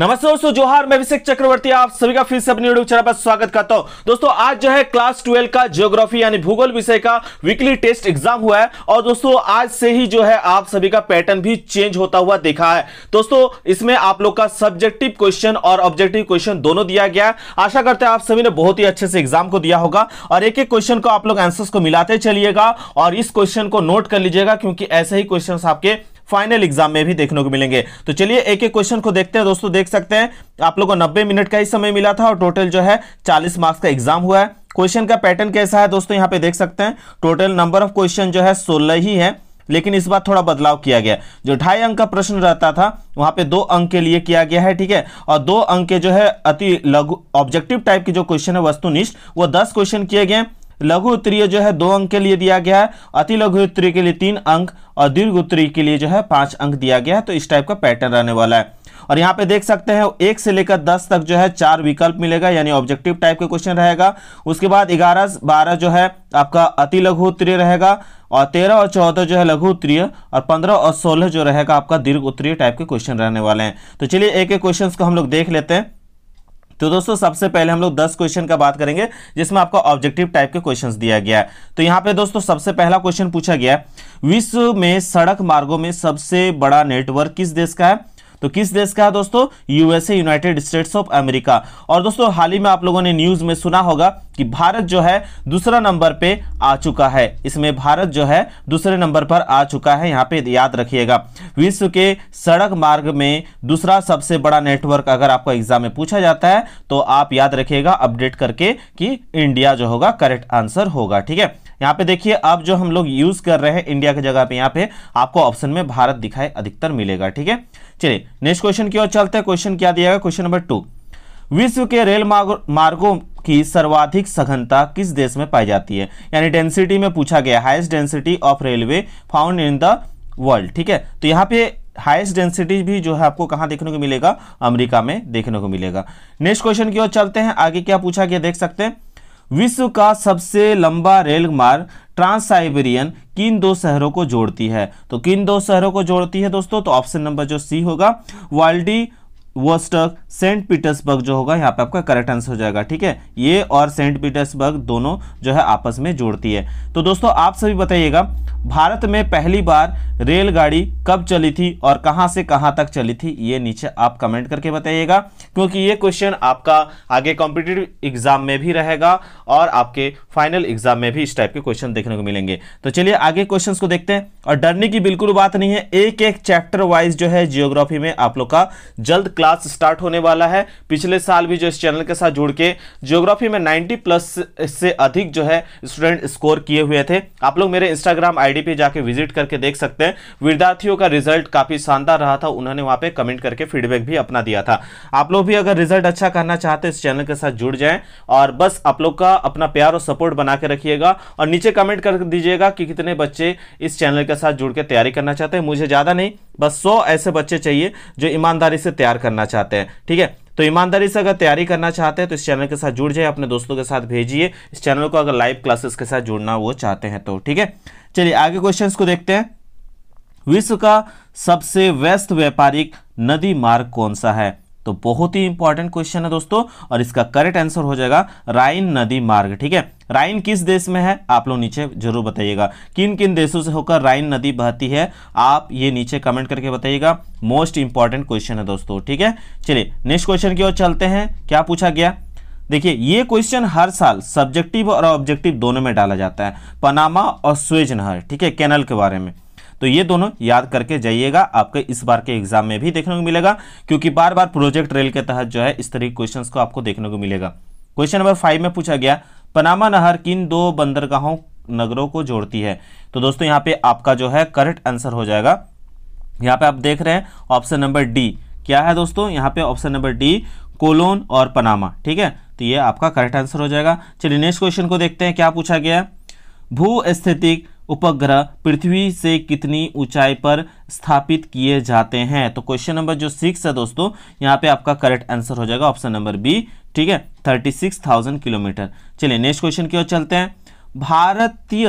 नमस्ते दोस्तों जोहार मैं अभिषेक चक्रवर्ती आप सभी का फिर से अपने यूट्यूब चैनल पर स्वागत करता हूं दोस्तों आज जो है क्लास ट्वेल्व का ज्योग्राफी यानी भूगोल विषय का वीकली टेस्ट एग्जाम हुआ है और दोस्तों आज से ही जो है आप सभी का पैटर्न भी चेंज होता हुआ देखा है दोस्तों इसमें आप लोग का सब्जेक्टिव क्वेश्चन और ऑब्जेक्टिव क्वेश्चन दोनों दिया गया है आशा करते हैं आप सभी ने बहुत ही अच्छे से एग्जाम को दिया होगा और एक एक क्वेश्चन को आप लोग आंसर्स को मिलाते चलिएगा और इस क्वेश्चन को नोट कर लीजिएगा क्योंकि ऐसे ही क्वेश्चन आपके फाइनल एग्जाम में भी देखने को मिलेंगे तो चलिए एक एक क्वेश्चन को देखते हैं दोस्तों देख सकते हैं आप लोग को नब्बे मिनट का ही समय मिला था और टोटल जो है चालीस मार्क्स का एग्जाम हुआ है क्वेश्चन का पैटर्न कैसा है दोस्तों यहाँ पे देख सकते हैं टोटल नंबर ऑफ क्वेश्चन जो है सोलह ही है लेकिन इस बार थोड़ा बदलाव किया गया जो ढाई अंक का प्रश्न रहता था वहां पे दो अंक के लिए किया गया है ठीक है और दो अंक के जो है अति लघु ऑब्जेक्टिव टाइप के जो क्वेश्चन है वस्तुनिष्ठ वो दस क्वेश्चन किए गए लघु उत्तरीय जो है दो अंक के लिए दिया गया है अति लघु उत्तरीय के लिए तीन अंक और दीर्घ उत्तरीय के लिए जो है पांच अंक दिया गया है तो इस टाइप का पैटर्न रहने वाला है और यहाँ पे देख सकते हैं एक से लेकर दस तक जो है चार विकल्प मिलेगा यानी ऑब्जेक्टिव टाइप के क्वेश्चन रहेगा उसके बाद ग्यारह बारह जो है आपका अति लघु उत्तरीय रहेगा और तेरह और चौदह जो है लघु उत्तरीय और पंद्रह और सोलह जो रहेगा आपका दीर्घ उत्तरीय टाइप के क्वेश्चन रहने वाले हैं तो चलिए एक एक क्वेश्चन को हम लोग देख लेते हैं तो दोस्तों सबसे पहले हम लोग दस क्वेश्चन का बात करेंगे जिसमें आपको ऑब्जेक्टिव टाइप के क्वेश्चन दिया गया है तो यहाँ पे दोस्तों सबसे पहला क्वेश्चन पूछा गया है विश्व में सड़क मार्गों में सबसे बड़ा नेटवर्क किस देश का है तो किस देश का है दोस्तों USA United States of America और दोस्तों हाल ही में आप लोगों ने न्यूज में सुना होगा कि भारत जो है दूसरा नंबर पे आ चुका है इसमें भारत जो है दूसरे नंबर पर आ चुका है यहाँ पे याद रखिएगा विश्व के सड़क मार्ग में दूसरा सबसे बड़ा नेटवर्क अगर आपको एग्जाम में पूछा जाता है तो आप याद रखिएगा अपडेट करके कि इंडिया जो होगा करेक्ट आंसर होगा ठीक है यहाँ पे देखिए अब जो हम लोग यूज कर रहे हैं इंडिया की जगह पे यहाँ पे आपको ऑप्शन में भारत दिखाई अधिकतर मिलेगा ठीक है चलिए नेक्स्ट क्वेश्चन की ओर चलते हैं क्वेश्चन क्या दिया गया क्वेश्चन नंबर टू विश्व के रेल मार्गों की सर्वाधिक सघनता किस देश में पाई जाती है यानी डेंसिटी में पूछा गया highest density of railway found in the world ठीक है तो यहाँ पे हाइस्ट डेंसिटी भी जो है आपको कहाँ देखने को मिलेगा अमेरिका में देखने को मिलेगा नेक्स्ट क्वेश्चन की ओर चलते हैं आगे क्या पूछा गया देख सकते हैं विश्व का सबसे लंबा रेल मार्ग ट्रांस साइबेरियन किन दो शहरों को जोड़ती है तो किन दो शहरों को जोड़ती है दोस्तों तो ऑप्शन नंबर जो सी होगा वाल्डी वोस्टक सेंट पीटर्सबर्ग जो होगा यहाँ पे आपका करेक्ट आंसर हो जाएगा ठीक है ये और सेंट पीटर्सबर्ग दोनों जो है आपस में जोड़ती है तो दोस्तों आप सभी बताइएगा भारत में पहली बार रेलगाड़ी कब चली थी और कहां से कहां तक चली थी ये नीचे आप कमेंट करके बताइएगा क्योंकि ये क्वेश्चन आपका आगे कॉम्पिटेटिव एग्जाम में भी रहेगा और आपके फाइनल एग्जाम में भी इस टाइप के क्वेश्चन देखने को मिलेंगे तो चलिए आगे क्वेश्चन को देखते हैं और डरने की बिल्कुल बात नहीं है एक एक चैप्टर वाइज जो है जियोग्राफी में आप लोग का जल्द क्लास क्लास स्टार्ट होने वाला है पिछले साल भी जो इस चैनल के साथ जुड़ के जियोग्राफी में 90 प्लस से अधिक जो है स्टूडेंट स्कोर किए हुए थे आप लोग मेरे इंस्टाग्राम आईडी पे जाके विजिट करके देख सकते हैं विद्यार्थियों का रिजल्ट काफ़ी शानदार रहा था उन्होंने वहां पे कमेंट करके फीडबैक भी अपना दिया था आप लोग भी अगर रिजल्ट अच्छा करना चाहते हैं इस चैनल के साथ जुड़ जाए और बस आप लोग का अपना प्यार और सपोर्ट बना के रखिएगा और नीचे कमेंट कर दीजिएगा कि कितने बच्चे इस चैनल के साथ जुड़ के तैयारी करना चाहते हैं मुझे ज़्यादा नहीं बस सौ ऐसे बच्चे चाहिए जो ईमानदारी से तैयार करना चाहते हैं ठीक है तो ईमानदारी से अगर तैयारी करना चाहते हैं तो इस चैनल के साथ जुड़ जाए अपने दोस्तों के साथ भेजिए इस चैनल को अगर लाइव क्लासेस के साथ जुड़ना वो चाहते हैं तो ठीक है चलिए आगे क्वेश्चंस को देखते हैं विश्व का सबसे व्यस्त व्यापारिक नदी मार्ग कौन सा है तो बहुत ही इंपॉर्टेंट क्वेश्चन है दोस्तों और इसका करेक्ट आंसर हो जाएगा राइन नदी मार्ग ठीक है राइन किस देश में है आप लोग नीचे जरूर बताइएगा किन किन देशों से होकर राइन नदी बहती है आप ये नीचे कमेंट करके बताइएगा मोस्ट इंपॉर्टेंट क्वेश्चन है दोस्तों ठीक है चलिए नेक्स्ट क्वेश्चन की ओर चलते हैं क्या पूछा गया देखिए ये क्वेश्चन हर साल सब्जेक्टिव और ऑब्जेक्टिव दोनों में डाला जाता है पनामा और स्वेज नहर ठीक है कैनल के बारे में तो ये दोनों याद करके जाइएगा आपके इस बार के एग्जाम में भी देखने को मिलेगा क्योंकि बार बार प्रोजेक्ट रेल के तहत जो है इस तरह के क्वेश्चन को आपको देखने को मिलेगा क्वेश्चन नंबर फाइव में पूछा गया पनामा नहर किन दो बंदरगाहों नगरों को जोड़ती है तो दोस्तों यहाँ पे आपका जो है करेक्ट आंसर हो जाएगा यहाँ पे आप देख रहे हैं ऑप्शन नंबर डी क्या है दोस्तों यहाँ पे ऑप्शन नंबर डी कोलोन और पनामा ठीक है तो ये आपका करेक्ट आंसर हो जाएगा चलिए नेक्स्ट क्वेश्चन को देखते हैं क्या पूछा गया भू स्थितिक उपग्रह पृथ्वी से कितनी ऊंचाई पर स्थापित किए जाते हैं तो क्वेश्चन नंबर जो सिक्स है दोस्तों यहाँ पे आपका करेक्ट आंसर हो जाएगा ऑप्शन नंबर बी ठीक है थर्टी सिक्स थाउजेंड किलोमीटर चलिए नेक्स्ट क्वेश्चन की ओर चलते हैं भारतीय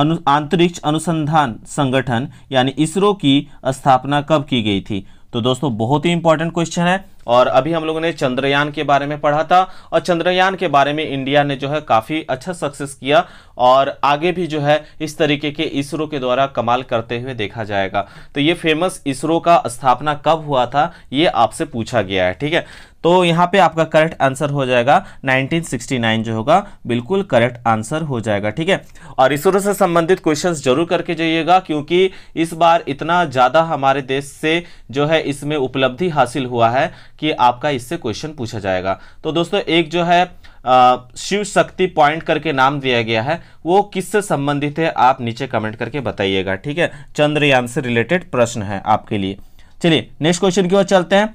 अनु आंतरिक्ष अनुसंधान संगठन यानी इसरो की स्थापना कब की गई थी तो दोस्तों बहुत ही इंपॉर्टेंट क्वेश्चन है और अभी हम लोगों ने चंद्रयान के बारे में पढ़ा था और चंद्रयान के बारे में इंडिया ने जो है काफ़ी अच्छा सक्सेस किया और आगे भी जो है इस तरीके के इसरो के द्वारा कमाल करते हुए देखा जाएगा तो ये फेमस इसरो का स्थापना कब हुआ था ये आपसे पूछा गया है ठीक है तो यहाँ पे आपका करेक्ट आंसर हो जाएगा 1969 जो होगा बिल्कुल करेक्ट आंसर हो जाएगा ठीक है और इसरो से संबंधित क्वेश्चंस जरूर करके जाइएगा क्योंकि इस बार इतना ज़्यादा हमारे देश से जो है इसमें उपलब्धि हासिल हुआ है कि आपका इससे क्वेश्चन पूछा जाएगा तो दोस्तों एक जो है शिव शक्ति पॉइंट करके नाम दिया गया है वो किससे संबंधित है आप नीचे कमेंट करके बताइएगा ठीक है चंद्रयान से रिलेटेड प्रश्न है आपके लिए चलिए नेक्स्ट क्वेश्चन की ओर चलते हैं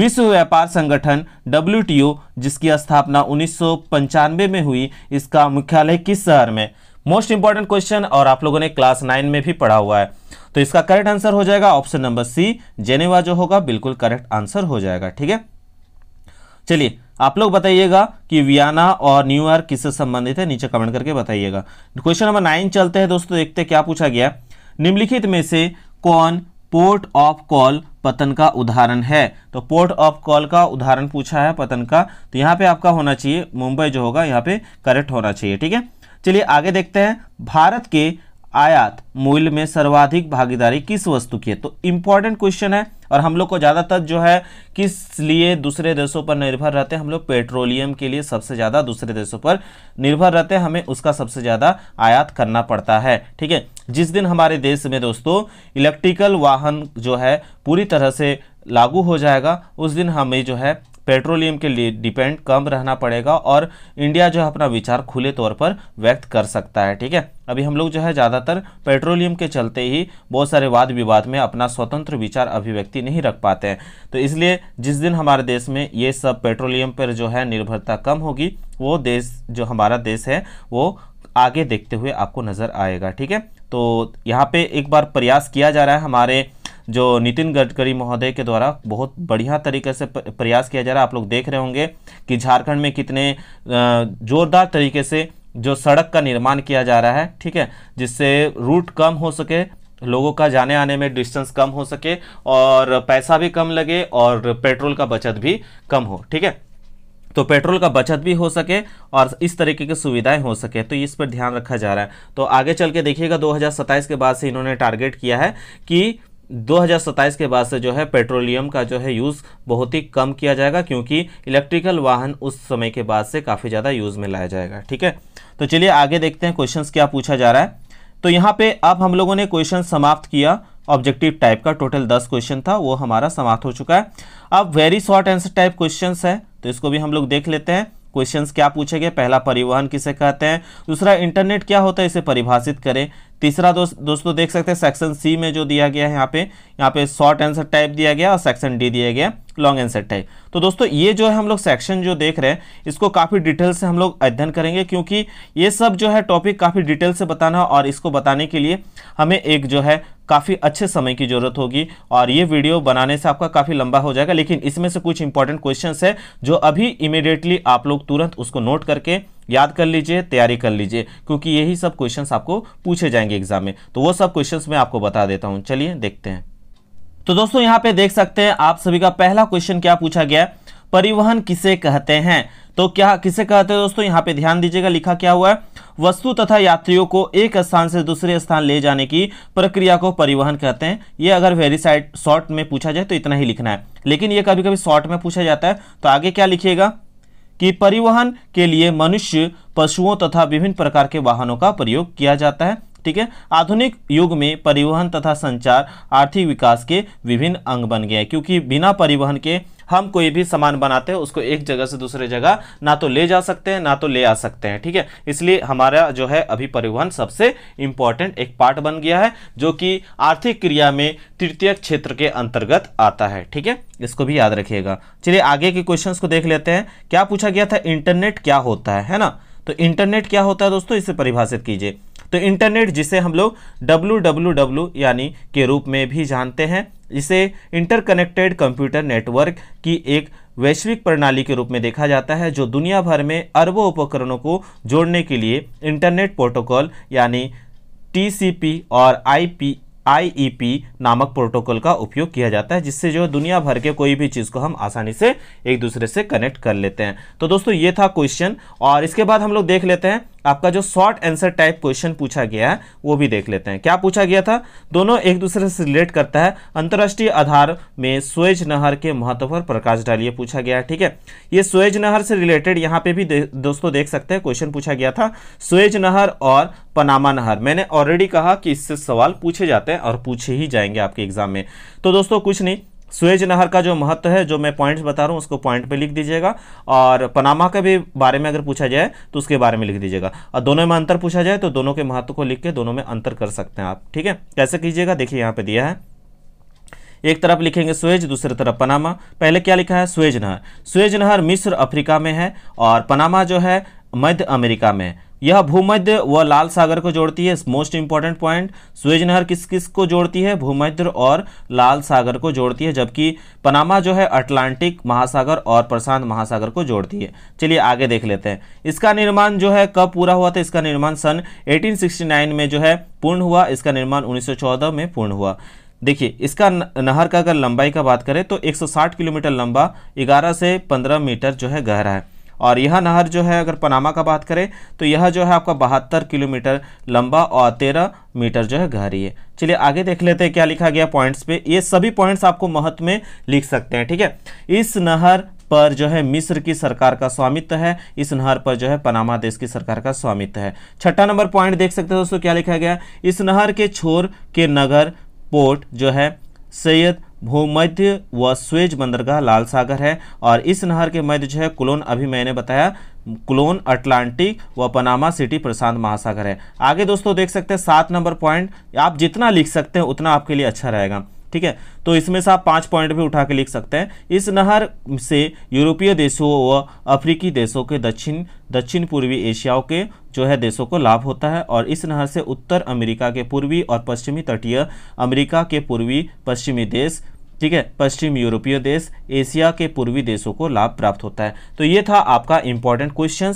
विश्व व्यापार संगठन डब्ल्यू जिसकी स्थापना उन्नीस में हुई इसका मुख्यालय किस शहर में मोस्ट इंपॉर्टेंट क्वेश्चन और आप लोगों ने क्लास नाइन में भी पढ़ा हुआ है तो इसका करेक्ट आंसर हो जाएगा ऑप्शन नंबर सी जेनेवा जो होगा बिल्कुल करेक्ट आंसर हो जाएगा ठीक है चलिए आप लोग बताइएगा कि वियना और न्यूयॉर्क किससे संबंधित है नीचे कमेंट करके बताइएगा क्वेश्चन नंबर नाइन चलते हैं दोस्तों देखते क्या पूछा गया निम्नलिखित में से कौन पोर्ट ऑफ कॉल पतन का उदाहरण है तो पोर्ट ऑफ कॉल का उदाहरण पूछा है पतन का तो यहाँ पे आपका होना चाहिए मुंबई जो होगा यहाँ पे करेक्ट होना चाहिए ठीक है चलिए आगे देखते हैं भारत के आयात मूल्य में सर्वाधिक भागीदारी किस वस्तु की है तो इंपॉर्टेंट क्वेश्चन है और हम लोग को ज़्यादातर जो है किस लिए दूसरे देशों पर निर्भर रहते हैं हम लोग पेट्रोलियम के लिए सबसे ज़्यादा दूसरे देशों पर निर्भर रहते हैं हमें उसका सबसे ज़्यादा आयात करना पड़ता है ठीक है जिस दिन हमारे देश में दोस्तों इलेक्ट्रिकल वाहन जो है पूरी तरह से लागू हो जाएगा उस दिन हमें जो है पेट्रोलियम के लिए डिपेंड कम रहना पड़ेगा और इंडिया जो है अपना विचार खुले तौर पर व्यक्त कर सकता है ठीक है अभी हम लोग जो है ज़्यादातर पेट्रोलियम के चलते ही बहुत सारे वाद विवाद में अपना स्वतंत्र विचार अभिव्यक्ति नहीं रख पाते हैं तो इसलिए जिस दिन हमारे देश में ये सब पेट्रोलियम पर जो है निर्भरता कम होगी वो देश जो हमारा देश है वो आगे देखते हुए आपको नज़र आएगा ठीक है तो यहाँ पे एक बार प्रयास किया जा रहा है हमारे जो नितिन गडकरी महोदय के द्वारा बहुत बढ़िया तरीके से प्रयास किया जा रहा है आप लोग देख रहे होंगे कि झारखंड में कितने ज़ोरदार तरीके से जो सड़क का निर्माण किया जा रहा है ठीक है जिससे रूट कम हो सके लोगों का जाने आने में डिस्टेंस कम हो सके और पैसा भी कम लगे और पेट्रोल का बचत भी कम हो ठीक है तो पेट्रोल का बचत भी हो सके और इस तरीके की सुविधाएं हो सके तो इस पर ध्यान रखा जा रहा है तो आगे चल के देखिएगा दो के बाद से इन्होंने टारगेट किया है कि 2027 के बाद से जो है पेट्रोलियम का जो है यूज़ बहुत ही कम किया जाएगा क्योंकि इलेक्ट्रिकल वाहन उस समय के बाद से काफ़ी ज़्यादा यूज़ में लाया जाएगा ठीक है तो चलिए आगे देखते हैं क्वेश्चन क्या पूछा जा रहा है तो यहाँ पे अब हम लोगों ने क्वेश्चन समाप्त किया ऑब्जेक्टिव टाइप का टोटल दस क्वेश्चन था वो हमारा समाप्त हो चुका है अब very short answer type question है तो इसको भी हम लोग देख लेते हैं क्वेश्चंस क्या पूछे गए पहला परिवहन किसे कहते हैं दूसरा इंटरनेट क्या होता है इसे परिभाषित करें तीसरा दोस्त दोस्तों देख सकते हैं सेक्शन सी में जो दिया गया है यहाँ पे यहाँ पे शॉर्ट आंसर टाइप दिया गया और सेक्शन डी दिया गया लॉन्ग आंसर टाइप तो दोस्तों ये जो है हम लोग सेक्शन जो देख रहे हैं इसको काफ़ी डिटेल से हम लोग अध्ययन करेंगे क्योंकि ये सब जो है टॉपिक काफ़ी डिटेल से बताना और इसको बताने के लिए हमें एक जो है काफ़ी अच्छे समय की ज़रूरत होगी और ये वीडियो बनाने से आपका काफ़ी लंबा हो जाएगा लेकिन इसमें से कुछ इंपॉर्टेंट क्वेश्चन है जो अभी इमिडिएटली आप लोग तुरंत उसको नोट करके याद कर लीजिए तैयारी कर लीजिए क्योंकि यही सब क्वेश्चंस आपको पूछे जाएंगे एग्जाम में तो वो सब क्वेश्चंस मैं आपको बता देता हूँ चलिए देखते हैं तो दोस्तों यहाँ पे देख सकते हैं आप सभी का पहला क्वेश्चन क्या पूछा गया परिवहन किसे कहते हैं तो क्या किसे कहते हैं दोस्तों यहाँ पे ध्यान दीजिएगा लिखा क्या हुआ है वस्तु तथा यात्रियों को एक स्थान से दूसरे स्थान ले जाने की प्रक्रिया को परिवहन कहते हैं ये अगर वेरी साइड शॉर्ट में पूछा जाए तो इतना ही लिखना है लेकिन ये कभी कभी शॉर्ट में पूछा जाता है तो आगे क्या लिखिएगा कि परिवहन के लिए मनुष्य पशुओं तथा विभिन्न प्रकार के वाहनों का प्रयोग किया जाता है ठीक है आधुनिक युग में परिवहन तथा संचार आर्थिक विकास के विभिन्न अंग बन गए क्योंकि बिना परिवहन के हम कोई भी सामान बनाते हैं उसको एक जगह से दूसरे जगह ना तो ले जा सकते हैं ना तो ले आ सकते हैं ठीक है इसलिए हमारा जो है अभी परिवहन सबसे इम्पॉर्टेंट एक पार्ट बन गया है जो कि आर्थिक क्रिया में तृतीय क्षेत्र के अंतर्गत आता है ठीक है इसको भी याद रखिएगा चलिए आगे के क्वेश्चन को देख लेते हैं क्या पूछा गया था इंटरनेट क्या होता है है ना तो इंटरनेट क्या होता है दोस्तों इसे परिभाषित कीजिए तो इंटरनेट जिसे हम लोग डब्लू यानी के रूप में भी जानते हैं इसे इंटरकनेक्टेड कंप्यूटर नेटवर्क की एक वैश्विक प्रणाली के रूप में देखा जाता है जो दुनिया भर में अरबों उपकरणों को जोड़ने के लिए इंटरनेट प्रोटोकॉल यानी टी और आई आईईपी e नामक प्रोटोकॉल का उपयोग किया जाता है जिससे जो दुनिया भर के कोई भी चीज़ को हम आसानी से एक दूसरे से कनेक्ट कर लेते हैं तो दोस्तों ये था क्वेश्चन और इसके बाद हम लोग देख लेते हैं आपका जो शॉर्ट आंसर टाइप क्वेश्चन पूछा गया है वो भी देख लेते हैं क्या पूछा गया था दोनों एक दूसरे से रिलेट करता है अंतर्राष्ट्रीय आधार में स्वेज नहर के महत्व पर प्रकाश डालिए पूछा गया है ठीक है ये स्वेज नहर से रिलेटेड यहाँ पे भी दे, दोस्तों देख सकते हैं क्वेश्चन पूछा गया था स्वेज नहर और पनामा नहर मैंने ऑलरेडी कहा कि इससे सवाल पूछे जाते हैं और पूछे ही जाएंगे आपके एग्जाम में तो दोस्तों कुछ नहीं सुएज नहर का जो महत्व है जो मैं पॉइंट्स बता रहा हूँ उसको पॉइंट पे लिख दीजिएगा और पनामा के भी बारे में अगर पूछा जाए तो उसके बारे में लिख दीजिएगा और दोनों में अंतर पूछा जाए तो दोनों के महत्व को लिख के दोनों में अंतर कर सकते हैं आप ठीक है कैसे कीजिएगा देखिए यहाँ पर दिया है एक तरफ लिखेंगे स्वेज दूसरी तरफ पनामा पहले क्या लिखा है स्वेज नहर स्वेज नहर मिस्र अफ्रीका में है और पनामा जो है मध्य अमेरिका में यह भूमध्य व लाल सागर को जोड़ती है मोस्ट इंपॉर्टेंट पॉइंट स्वेज नहर किस किस को जोड़ती है भूमध्य और लाल सागर को जोड़ती है जबकि पनामा जो है अटलांटिक महासागर और प्रशांत महासागर को जोड़ती है चलिए आगे देख लेते हैं इसका निर्माण जो है कब पूरा हुआ था इसका निर्माण सन 1869 में जो है पूर्ण हुआ इसका निर्माण उन्नीस में पूर्ण हुआ देखिए इसका नहर का अगर लंबाई का बात करें तो एक किलोमीटर लंबा ग्यारह से पंद्रह मीटर जो है गहरा है और यह नहर जो है अगर पनामा का बात करें तो यह जो है आपका बहत्तर किलोमीटर लंबा और तेरह मीटर जो है गहरी है चलिए आगे देख लेते हैं क्या लिखा गया पॉइंट्स पे ये सभी पॉइंट्स आपको महत्व में लिख सकते हैं ठीक है इस नहर पर जो है मिस्र की सरकार का स्वामित्व है इस नहर पर जो है पनामा देश की सरकार का स्वामित्व है छठा नंबर पॉइंट देख सकते हैं दोस्तों क्या लिखा गया इस नहर के छोर के नगर पोर्ट जो है सैयद भूमध्य व स्वेज बंदरगाह लाल सागर है और इस नहर के मध्य जो है कुलोन अभी मैंने बताया क्लोन अटलांटिक व पनामा सिटी प्रशांत महासागर है आगे दोस्तों देख सकते हैं सात नंबर पॉइंट आप जितना लिख सकते हैं उतना आपके लिए अच्छा रहेगा ठीक है तो इसमें से आप पांच पॉइंट भी उठा के लिख सकते हैं इस नहर से यूरोपीय देशों व अफ्रीकी देशों के दक्षिण दक्षिण पूर्वी एशियाओं के जो है देशों को लाभ होता है और इस नहर से उत्तर अमेरिका के पूर्वी और पश्चिमी तटीय अमेरिका के पूर्वी पश्चिमी देश ठीक है पश्चिम यूरोपीय देश एशिया के पूर्वी देशों को लाभ प्राप्त होता है तो ये था आपका इंपॉर्टेंट क्वेश्चन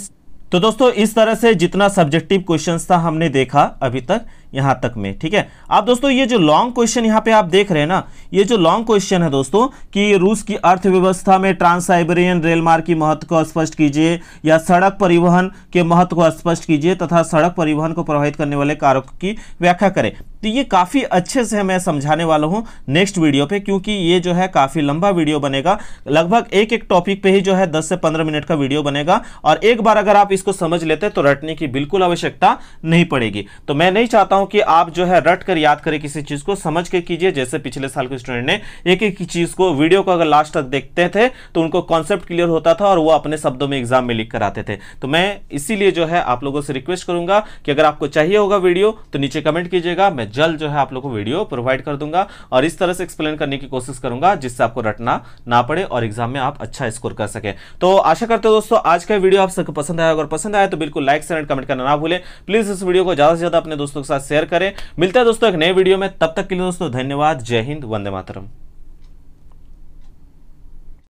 तो दोस्तों इस तरह से जितना सब्जेक्टिव क्वेश्चन था हमने देखा अभी तक यहां तक में ठीक है आप दोस्तों ये जो लॉन्ग क्वेश्चन यहां पे आप देख रहे हैं ना ये जो लॉन्ग क्वेश्चन है दोस्तों कि रूस की अर्थव्यवस्था में ट्रांस साइबेरियन रेलमार्ग की महत्व को स्पष्ट कीजिए या सड़क परिवहन के महत्व को स्पष्ट कीजिए तथा सड़क परिवहन को प्रभावित करने वाले कारक की व्याख्या करें तो ये काफ़ी अच्छे से मैं समझाने वाला हूँ नेक्स्ट वीडियो पे क्योंकि ये जो है काफ़ी लंबा वीडियो बनेगा लगभग एक एक टॉपिक पे ही जो है 10 से 15 मिनट का वीडियो बनेगा और एक बार अगर आप इसको समझ लेते तो रटने की बिल्कुल आवश्यकता नहीं पड़ेगी तो मैं नहीं चाहता हूं हूं कि आप जो है रट कर याद करें किसी चीज को समझ के कीजिए जैसे पिछले साल के स्टूडेंट ने एक एक चीज को वीडियो को अगर लास्ट तक देखते थे तो उनको कॉन्सेप्ट क्लियर होता था और वो अपने शब्दों में एग्जाम में लिख कर आते थे तो मैं इसीलिए जो है आप लोगों से रिक्वेस्ट करूंगा कि अगर आपको चाहिए होगा वीडियो तो नीचे कमेंट कीजिएगा मैं जल्द जो है आप लोग को वीडियो प्रोवाइड कर दूंगा और इस तरह से एक्सप्लेन करने की कोशिश करूंगा जिससे आपको रटना ना पड़े और एग्जाम में आप अच्छा स्कोर कर सके तो आशा करते हो दोस्तों आज का वीडियो आप सबको पसंद आया अगर पसंद आया तो बिल्कुल लाइक शेयर कमेंट करना ना भूलें प्लीज इस वीडियो को ज्यादा से ज्यादा अपने दोस्तों के साथ शेयर करें मिलता है दोस्तों एक नए वीडियो में तब तक के लिए दोस्तों धन्यवाद जय हिंद वंदे मातरम